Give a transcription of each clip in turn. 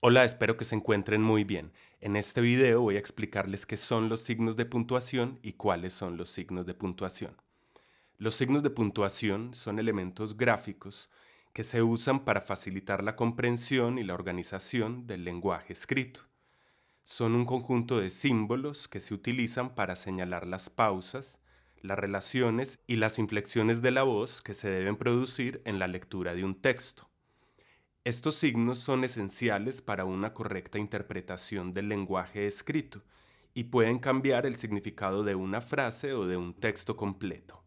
Hola, espero que se encuentren muy bien. En este video voy a explicarles qué son los signos de puntuación y cuáles son los signos de puntuación. Los signos de puntuación son elementos gráficos que se usan para facilitar la comprensión y la organización del lenguaje escrito. Son un conjunto de símbolos que se utilizan para señalar las pausas, las relaciones y las inflexiones de la voz que se deben producir en la lectura de un texto. Estos signos son esenciales para una correcta interpretación del lenguaje escrito y pueden cambiar el significado de una frase o de un texto completo.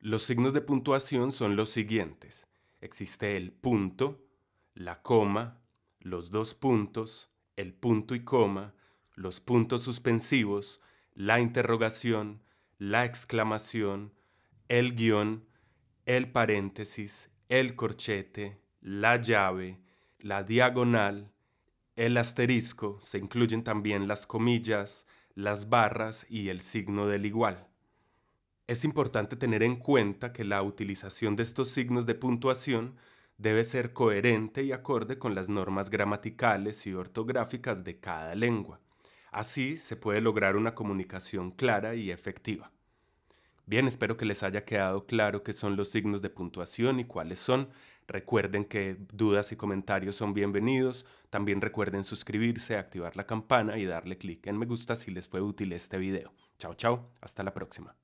Los signos de puntuación son los siguientes. Existe el punto, la coma, los dos puntos, el punto y coma, los puntos suspensivos, la interrogación, la exclamación, el guión, el paréntesis, el corchete, la llave, la diagonal, el asterisco, se incluyen también las comillas, las barras y el signo del igual. Es importante tener en cuenta que la utilización de estos signos de puntuación debe ser coherente y acorde con las normas gramaticales y ortográficas de cada lengua. Así se puede lograr una comunicación clara y efectiva. Bien, espero que les haya quedado claro qué son los signos de puntuación y cuáles son. Recuerden que dudas y comentarios son bienvenidos. También recuerden suscribirse, activar la campana y darle clic en me gusta si les fue útil este video. Chao, chao. Hasta la próxima.